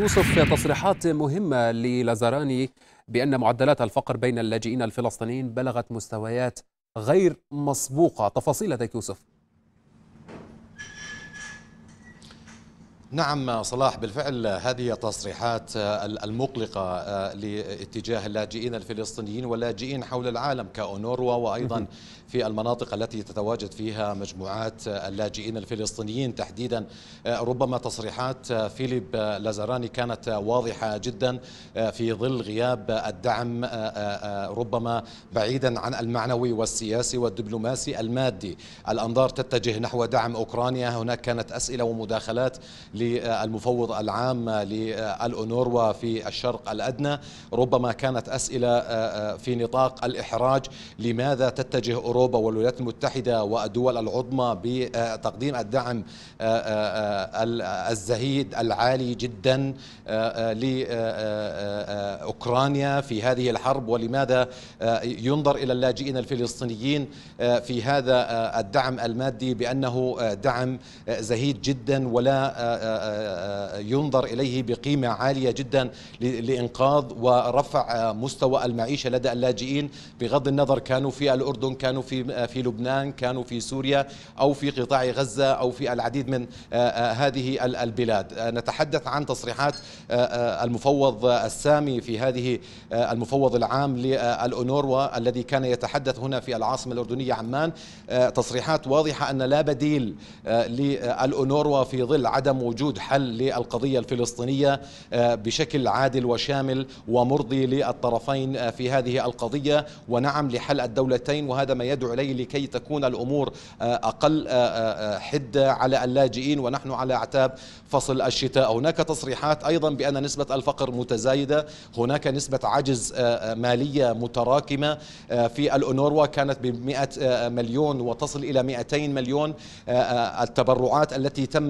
يوسف تصريحات مهمة للازاراني بأن معدلات الفقر بين اللاجئين الفلسطينيين بلغت مستويات غير مسبوقة تفاصيل لديك يوسف نعم صلاح بالفعل هذه التصريحات المقلقة لاتجاه اللاجئين الفلسطينيين واللاجئين حول العالم كأونوروا وأيضا في المناطق التي تتواجد فيها مجموعات اللاجئين الفلسطينيين تحديدا آه، ربما تصريحات آه، فيليب لازاراني كانت واضحة جدا آه، في ظل غياب الدعم ربما بعيدا عن المعنوي والسياسي والدبلوماسي المادي الأنظار تتجه نحو دعم أوكرانيا هناك كانت أسئلة ومداخلات للمفوض العام للأونروا في الشرق الأدنى ربما كانت أسئلة في نطاق الإحراج لماذا تتجه أوروبا أوروبا والولايات المتحدة والدول العظمى بتقديم الدعم آه، آه، آه، الزهيد العالي جدا آه، أوكرانيا في هذه الحرب ولماذا آه، ينظر إلى اللاجئين الفلسطينيين آه، في هذا الدعم المادي بأنه دعم زهيد جدا ولا ينظر إليه بقيمة عالية جدا لإنقاذ ورفع مستوى المعيشة لدى اللاجئين بغض النظر كانوا في الأردن كانوا في, في لبنان كانوا في سوريا أو في قطاع غزة أو في العديد من هذه البلاد نتحدث عن تصريحات المفوض السابق السامي في هذه آه، المفوض العام للأونوروا الذي كان يتحدث هنا في العاصمة الأردنية عمان آه، تصريحات واضحة أن لا بديل آه، للأونوروا في ظل عدم وجود حل للقضية الفلسطينية بشكل عادل وشامل ومرضي للطرفين في هذه القضية ونعم لحل الدولتين وهذا ما يدعو إليه لكي تكون الأمور أقل حدة على اللاجئين ونحن على أعتاب فصل الشتاء هناك تصريحات أيضا بأن نسبة الفقر متزايدة هناك نسبة عجز آه، آه، مالية متراكمة آه، في الأونروا كانت ب 100 مليون وتصل إلى 200 مليون التبرعات التي تم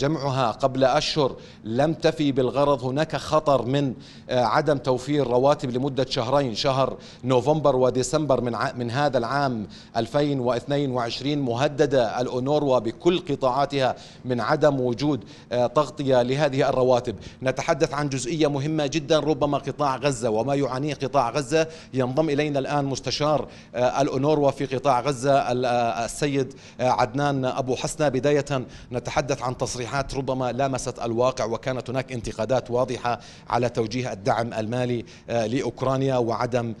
جمعها قبل أشهر لم تفي بالغرض هناك خطر من عدم توفير رواتب لمدة شهرين شهر نوفمبر وديسمبر من من هذا العام 2022 مهددة الأونروا بكل قطاعاتها من عدم وجود تغطية لهذه الرواتب نتحدث عن جزئية مهمة جدا ربما قطاع غزة وما يعانيه قطاع غزة ينضم إلينا الآن مستشار آه، الأونروا في قطاع غزة آه، السيد آه، عدنان أبو حسنة بداية نتحدث عن تصريحات ربما لامست الواقع وكانت هناك انتقادات واضحة على توجيه الدعم المالي لأوكرانيا وعدم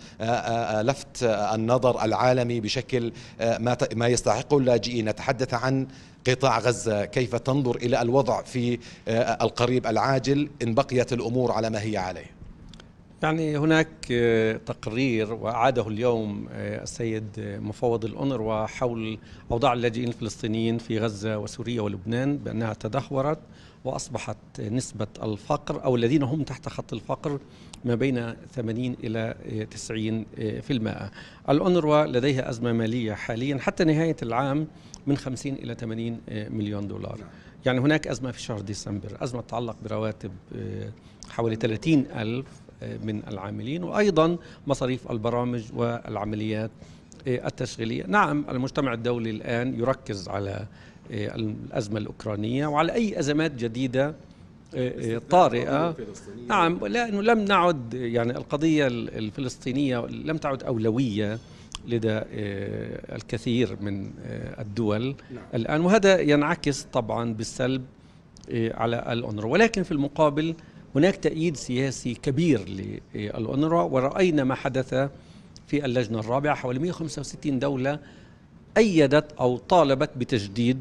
لفت النظر العالمي بشكل ما يستحقه اللاجئين نتحدث عن قطاع غزة كيف تنظر إلى الوضع في آه، القريب العاجل إن بقيت الأمور على ما هي عليه يعني هناك آه، تقرير وأعاده اليوم آه، السيد مفوض الأونروا حول أوضاع اللاجئين الفلسطينيين في غزة وسوريا ولبنان بأنها تدهورت وأصبحت نسبة الفقر أو الذين هم تحت خط الفقر ما بين 80 إلى 90 في المائة الأنروا لديها أزمة مالية حاليا حتى نهاية العام من 50 إلى 80 مليون دولار يعني هناك أزمة في شهر ديسمبر أزمة تتعلق برواتب حوالي 30 ألف من العاملين وأيضا مصاريف البرامج والعمليات التشغيلية نعم المجتمع الدولي الآن يركز على آه، الأزمة الأوكرانية وعلى أي أزمات جديدة آه، آه، طارئة نعم لأنه لم نعد يعني القضية الفلسطينية لم تعد أولوية لدى الكثير من الدول نعم. الآن وهذا ينعكس طبعا بالسلب على الأونروا ولكن في المقابل هناك تأييد سياسي كبير للأونروا ورأينا ما حدث في اللجنة الرابعة حوالي 165 دولة أيدت أو طالبت بتجديد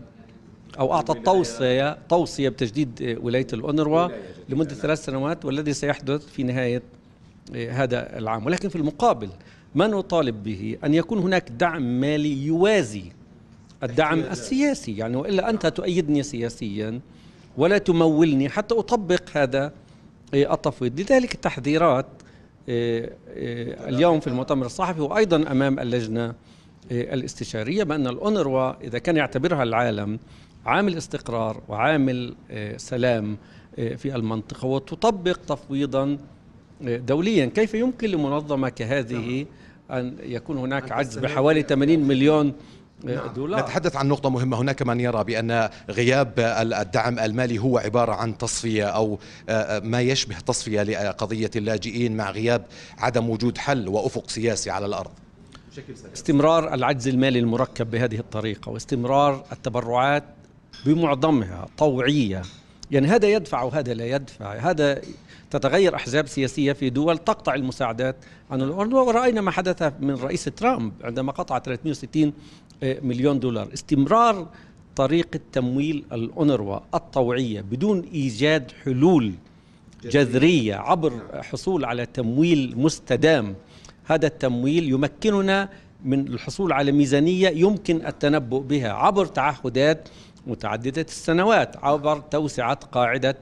أو أعطت توصية توصية بتجديد آه، ولاية الأونروا لمدة ثلاث سنوات والذي سيحدث في نهاية آه، هذا العام ولكن في المقابل ما نطالب به أن يكون هناك دعم مالي يوازي الدعم السياسي يعني وإلا أنت تؤيدني سياسيا ولا تمولني حتى أطبق هذا آه، التفويض لذلك التحذيرات اليوم في المؤتمر الصحفي وأيضا أمام اللجنة الاستشارية بأن الأونروا إذا كان يعتبرها العالم عامل استقرار وعامل آه، سلام آه، في المنطقة وتطبق تفويضا آه، دوليا كيف يمكن لمنظمة كهذه نعم. أن يكون هناك عجز بحوالي 80 مليون نعم. دولار. نتحدث عن نقطة مهمة هناك من يرى بأن غياب الدعم المالي هو عبارة عن تصفية أو ما يشبه تصفية لقضية اللاجئين مع غياب عدم وجود حل وأفق سياسي على الأرض بشكل سريع استمرار العجز المالي المركب بهذه الطريقة واستمرار التبرعات بمعظمها طوعية يعني هذا يدفع وهذا لا يدفع هذا تتغير أحزاب سياسية في دول تقطع المساعدات عن الأردن ورأينا ما حدث من رئيس ترامب عندما قطع 360 مليون دولار استمرار طريقة تمويل الأونروا الطوعية بدون إيجاد حلول جذرية عبر حصول على تمويل مستدام هذا التمويل يمكننا من الحصول على ميزانية يمكن التنبؤ بها عبر تعهدات متعددة السنوات عبر توسعة قاعدة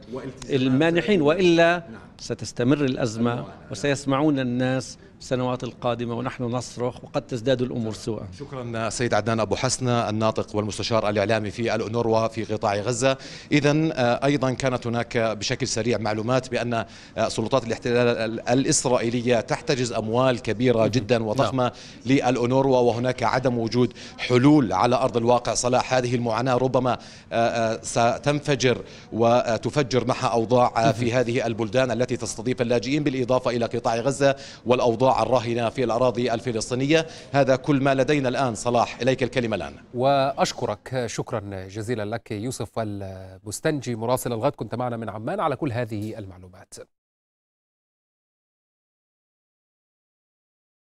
المانحين وإلا نعم. ستستمر الأزمة وسيسمعون الناس السنوات القادمة ونحن نصرخ وقد تزداد الأمور سوءا شكرا سيد عدنان أبو حسنة الناطق والمستشار الإعلامي في الأنوروا في قطاع غزة إذا آه، أيضا كانت هناك بشكل سريع معلومات بأن آه، سلطات الاحتلال الإسرائيلية تحتجز أموال كبيرة جدا وضخمة نعم. للأنوروا وهناك عدم وجود حلول على أرض الواقع صلاح هذه المعاناة ربما آه، ستنفجر وتفجر معها أوضاع في هذه البلدان التي التي تستضيف اللاجئين بالإضافة إلى قطاع غزة والأوضاع الراهنة في الأراضي الفلسطينية هذا كل ما لدينا الآن صلاح إليك الكلمة الآن وأشكرك شكرا جزيلا لك يوسف البستنجي مراسل الغد كنت معنا من عمان على كل هذه المعلومات